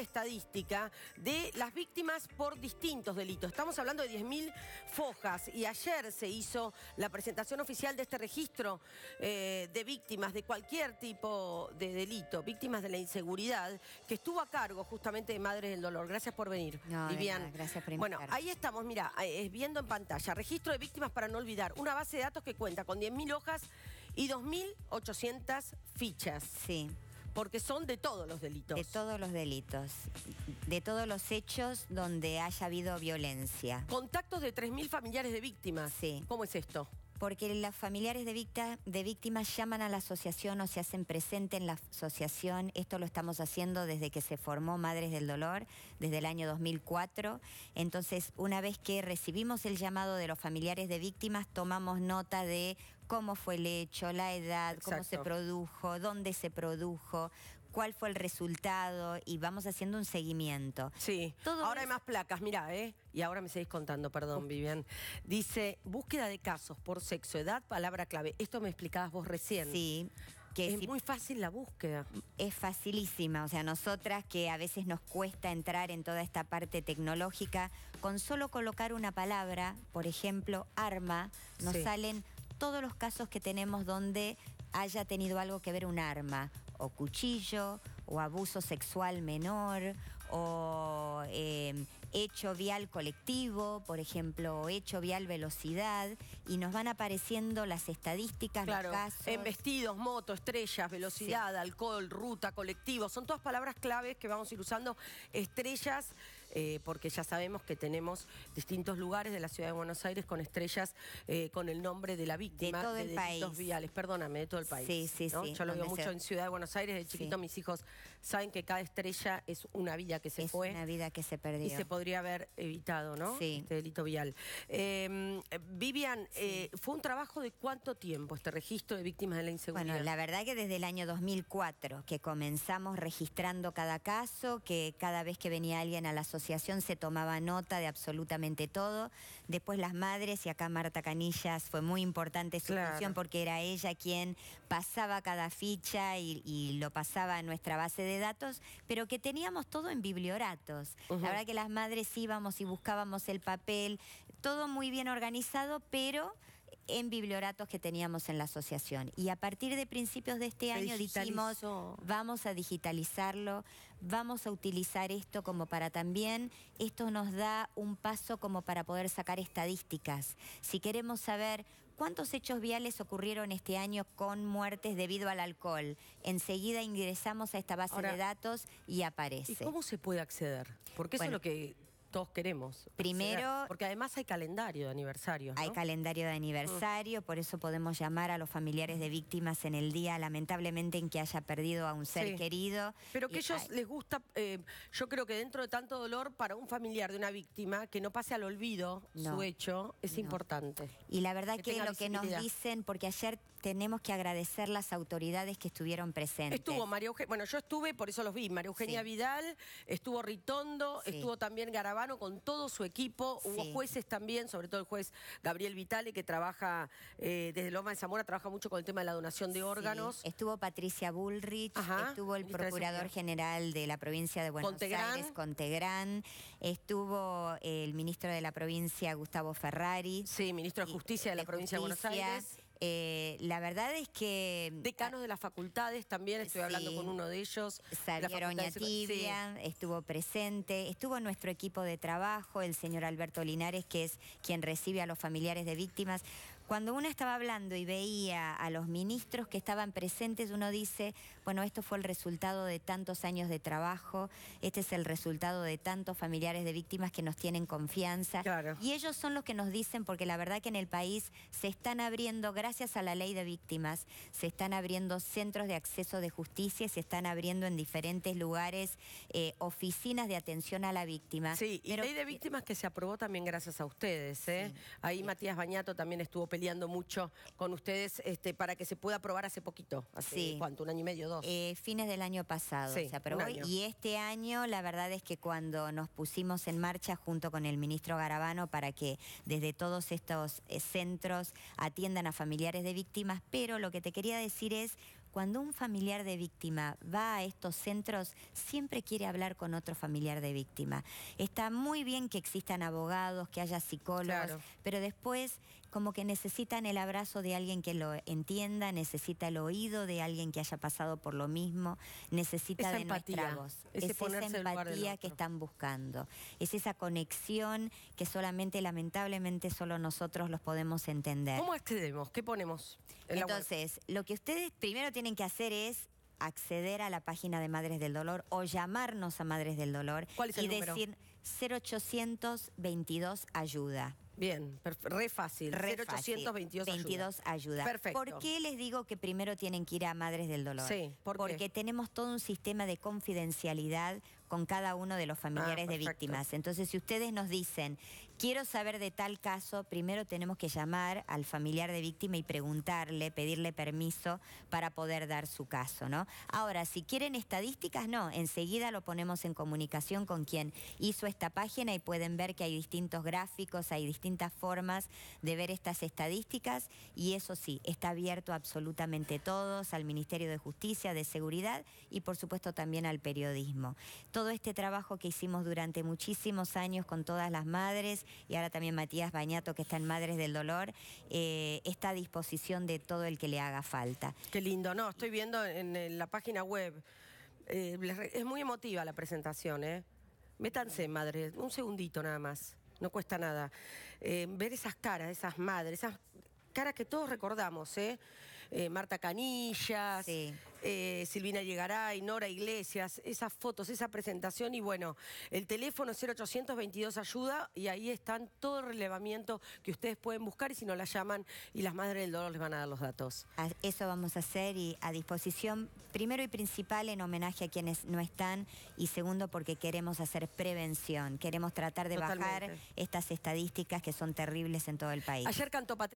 estadística de las víctimas por distintos delitos. Estamos hablando de 10.000 fojas y ayer se hizo la presentación oficial de este registro eh, de víctimas de cualquier tipo de delito, víctimas de la inseguridad, que estuvo a cargo justamente de Madres del Dolor. Gracias por venir, Vivian. gracias Bueno, ahí estamos, mira, eh, es viendo en pantalla, registro de víctimas para no olvidar, una base de datos que cuenta con 10.000 hojas y 2.800 fichas. Sí. Porque son de todos los delitos. De todos los delitos, de todos los hechos donde haya habido violencia. Contactos de 3.000 familiares de víctimas. Sí. ¿Cómo es esto? porque los familiares de, víctimas, de víctimas llaman a la asociación o se hacen presente en la asociación. Esto lo estamos haciendo desde que se formó Madres del Dolor, desde el año 2004. Entonces, una vez que recibimos el llamado de los familiares de víctimas, tomamos nota de cómo fue el hecho, la edad, cómo se produjo, dónde se produjo, cuál fue el resultado y vamos haciendo un seguimiento. Sí. ahora hay más placas, mira, ¿eh? Y ahora me seguís contando, perdón, Vivian. Dice, búsqueda de casos por sexo, edad, palabra clave. Esto me explicabas vos recién. Sí. Que es muy fácil la búsqueda. Es facilísima, o sea, nosotras que a veces nos cuesta entrar en toda esta parte tecnológica, con solo colocar una palabra, por ejemplo, arma, nos salen todos los casos que tenemos donde haya tenido algo que ver un arma, o cuchillo, o abuso sexual menor, o em, hecho vial colectivo, por ejemplo, hecho vial velocidad, y nos van apareciendo las estadísticas, claro, los casos. En vestidos, moto, estrellas, velocidad, alcohol, ruta, colectivo, son todas palabras claves que vamos a ir usando, estrellas eh, porque ya sabemos que tenemos distintos lugares de la ciudad de Buenos Aires con estrellas eh, con el nombre de la víctima de, todo el viales, perdóname, de todo el país. Sí, sí, sí. Yo lo veo mucho en Ciudad de Buenos Aires, de chiquito mis hijos saben que cada estrella es una vida que se es fue. Una vida que se perdió. Y se podría haber evitado, ¿no? Este delito vial. Em, Vivian, eh, ¿fue un trabajo de cuánto tiempo este registro de víctimas de la inseguridad? Bueno, la verdad que desde el año 2004 que comenzamos registrando cada caso, que cada vez que venía alguien a la sociedad se tomaba nota de absolutamente todo. Después las madres, y acá Marta Canillas fue muy importante su porque era ella quien pasaba cada ficha y, lo pasaba a nuestra base de datos, pero que teníamos todo en biblioratos. La verdad que las madres íbamos y buscábamos el papel, todo muy bien organizado, pero en biblioratos que teníamos en la asociación. Y a partir de principios de este año dijimos, vamos a digitalizarlo, vamos a utilizar esto como para también, esto nos da un paso como para poder sacar estadísticas. Si queremos saber ¿Cuántos hechos viales ocurrieron este año con muertes debido al alcohol? Enseguida ingresamos a esta base de datos y aparece. ¿Y cómo se puede acceder? Porque eso es lo que todos queremos. Primero. porque además hay calendario de aniversario. Hay calendario de mm. aniversario, por eso podemos llamar a los familiares de víctimas en el día, lamentablemente, en que haya perdido a un ser querido. Pero que a ellos les gusta, eh, yo creo que dentro de tanto dolor para un familiar de una víctima, que no pase al olvido su hecho, es importante. Y la verdad que, lo que nos dicen, porque ayer tenemos que agradecer las autoridades que estuvieron presentes. Estuvo María Eugenia, bueno, yo estuve, por eso los vi, María Eugenia Vidal, estuvo Ritondo, estuvo también Garabal con todo su equipo. Hubo jueces también, sobre todo el juez Gabriel Vitale, que trabaja eh, desde Loma de Zamora, trabaja mucho con el tema de la donación de órganos. Estuvo Patricia Bullrich, estuvo el procurador general de la provincia de Buenos Aires, Contegrán, estuvo eh, el ministro de la provincia, Gustavo Ferrari. Sí, ministro de Justicia de la provincia de Buenos Aires. Eh, la verdad es que... Decanos de las facultades también, estoy hablando con uno de ellos. Xavier Oñatibia estuvo presente, estuvo nuestro equipo de trabajo, el señor Alberto Linares, que es quien recibe a los familiares de víctimas cuando uno estaba hablando y veía a los ministros que estaban presentes, uno dice, bueno, esto fue el resultado de tantos años de trabajo, este es el resultado de tantos familiares de víctimas que nos tienen confianza. Y ellos son los que nos dicen, porque la verdad que en el país se están abriendo, gracias a la ley de víctimas, se están abriendo centros de acceso de justicia, se están abriendo en diferentes lugares eh, oficinas de atención a la víctima. Sí, y la ley de víctimas que se aprobó también gracias a ustedes. ¿eh? Ahí Matías Bañato también estuvo peleando mucho con ustedes este, para que se pueda aprobar hace poquito, hace cuánto, un año y medio, dos. Eh, fines del año pasado se aprobó y este año la verdad es que cuando nos pusimos en marcha junto con el ministro Garabano para que desde todos estos eh, centros atiendan a familiares de víctimas, pero lo que te quería decir es cuando un familiar de víctima va a estos centros, siempre quiere hablar con otro familiar de víctima. Está muy bien que existan abogados, que haya psicólogos, pero después como que necesitan el abrazo de alguien que lo entienda, necesita el oído de alguien que haya pasado por lo mismo, necesita de empatía, nuestra es esa empatía que están buscando, es esa conexión que solamente lamentablemente solo nosotros los podemos entender. ¿Cómo accedemos? ¿Qué ponemos? Entonces, lo que ustedes primero tienen tienen que hacer es acceder a la página de Madres del Dolor o llamarnos a Madres del Dolor y decir 0822 ayuda. Bien, re fácil. 0822 ayuda. Perfecto. ¿Por qué les digo que primero tienen que ir a Madres del Dolor? Sí, Porque tenemos todo un sistema de confidencialidad con cada uno de los ah, familiares de víctimas. Entonces, si ustedes nos dicen, quiero saber de tal caso, primero tenemos que llamar al familiar de víctima y preguntarle, pedirle permiso para poder dar su caso, ¿no? Ahora, si quieren estadísticas, no, enseguida lo ponemos en comunicación con quien hizo esta página y pueden ver que hay distintos gráficos, hay distintas formas de ver estas estadísticas y eso sí, está abierto absolutamente todos, al Ministerio de Justicia, de Seguridad y por supuesto también al periodismo todo este trabajo que hicimos durante muchísimos años con todas las madres y ahora también Matías Bañato que está en Madres del Dolor, eh, está a disposición de todo el que le haga falta. Qué lindo, no, estoy viendo en, la página web, eh, es muy emotiva la presentación, ¿eh? Métanse, madres, un segundito nada más, no cuesta nada. Eh, ver esas caras, esas madres, esas caras que todos recordamos, ¿eh? Eh, Marta Canillas, eh, Silvina Llegaray, Nora Iglesias, esas fotos, esa presentación y bueno, el teléfono 0822 ayuda y ahí están todo el relevamiento que ustedes pueden buscar y si no la llaman y las madres del dolor les van a dar los datos. Eso vamos a hacer y a disposición, primero y principal, en homenaje a quienes no están y segundo porque queremos hacer prevención, queremos tratar de bajar estas estadísticas que son terribles en todo el país. Ayer cantó